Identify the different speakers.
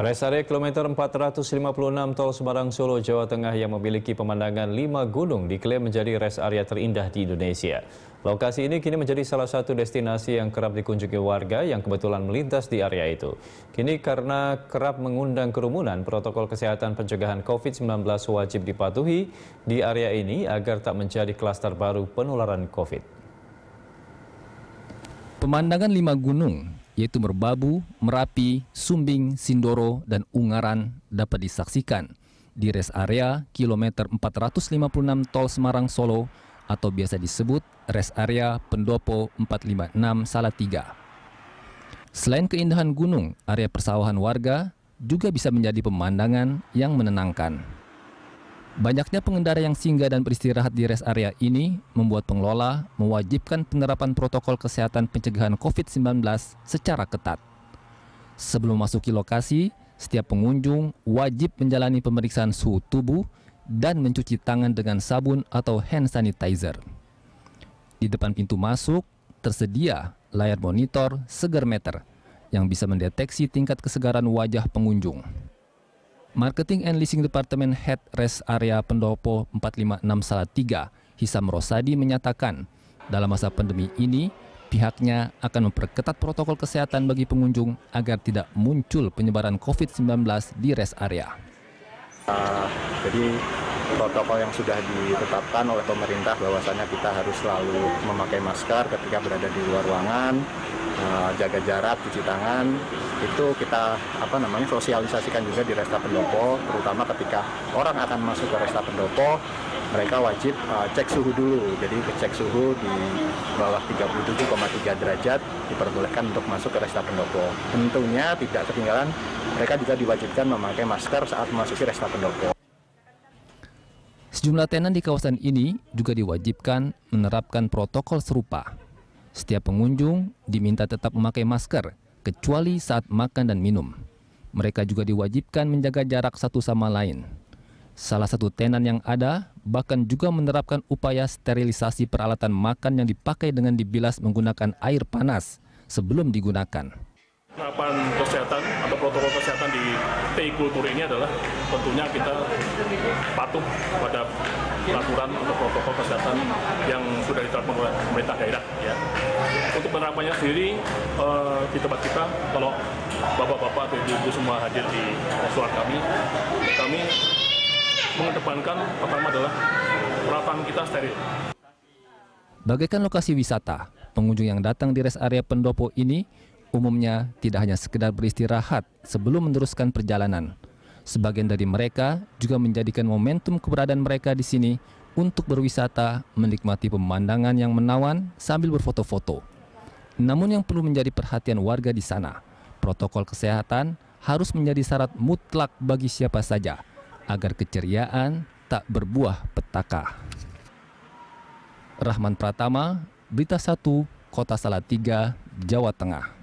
Speaker 1: Res area kilometer 456 Tol Semarang Solo, Jawa Tengah yang memiliki pemandangan lima gunung diklaim menjadi res area terindah di Indonesia. Lokasi ini kini menjadi salah satu destinasi yang kerap dikunjungi warga yang kebetulan melintas di area itu. Kini karena kerap mengundang kerumunan, protokol kesehatan pencegahan COVID-19 wajib dipatuhi di area ini agar tak menjadi klaster baru penularan COVID.
Speaker 2: Pemandangan lima gunung yaitu Merbabu, Merapi, Sumbing, Sindoro, dan Ungaran dapat disaksikan di res area kilometer 456 Tol Semarang Solo atau biasa disebut res area Pendopo 456 Salatiga. Selain keindahan gunung, area persawahan warga juga bisa menjadi pemandangan yang menenangkan. Banyaknya pengendara yang singgah dan beristirahat di rest area ini membuat pengelola mewajibkan penerapan protokol kesehatan pencegahan COVID-19 secara ketat. Sebelum memasuki lokasi, setiap pengunjung wajib menjalani pemeriksaan suhu tubuh dan mencuci tangan dengan sabun atau hand sanitizer. Di depan pintu masuk, tersedia layar monitor segar meter yang bisa mendeteksi tingkat kesegaran wajah pengunjung. Marketing and Leasing Department Head Rest Area Pendopo 456 Salatiga, Hisam Rosadi menyatakan, dalam masa pandemi ini, pihaknya akan memperketat protokol kesehatan bagi pengunjung agar tidak muncul penyebaran COVID-19 di rest area.
Speaker 3: Uh, jadi protokol yang sudah ditetapkan oleh pemerintah bahwasanya kita harus selalu memakai masker ketika berada di luar ruangan, Eh, jaga jarak, cuci tangan itu kita apa namanya sosialisasikan juga di Resta Pendopo, terutama ketika orang akan masuk ke Resta Pendopo, mereka wajib uh, cek suhu dulu. Jadi cek suhu di bawah 37,3 derajat diperbolehkan untuk masuk ke Resta Pendopo. Tentunya tidak ketinggalan mereka juga diwajibkan memakai masker saat memasuki Resta Pendopo.
Speaker 2: Sejumlah tenan di kawasan ini juga diwajibkan menerapkan protokol serupa setiap pengunjung diminta tetap memakai masker, kecuali saat makan dan minum. Mereka juga diwajibkan menjaga jarak satu sama lain. Salah satu tenan yang ada bahkan juga menerapkan upaya sterilisasi peralatan makan yang dipakai dengan dibilas menggunakan air panas sebelum digunakan
Speaker 4: penerapan stay kultur ini adalah tentunya kita patuh pada peraturan atau protokol kesehatan yang sudah diterapkan oleh pemerintah daerah ya. Untuk penerapannya sendiri uh, di tempat kita kalau bapak-bapak atau ibu-ibu semua hadir di suara kami, kami mengedepankan pertama adalah peralatan kita steril.
Speaker 2: Bagaikan lokasi wisata, pengunjung yang datang di res area pendopo ini Umumnya tidak hanya sekedar beristirahat sebelum meneruskan perjalanan. Sebagian dari mereka juga menjadikan momentum keberadaan mereka di sini untuk berwisata, menikmati pemandangan yang menawan sambil berfoto-foto. Namun yang perlu menjadi perhatian warga di sana, protokol kesehatan harus menjadi syarat mutlak bagi siapa saja agar keceriaan tak berbuah petaka. Rahman Pratama, Berita 1, Kota Salatiga, Jawa Tengah.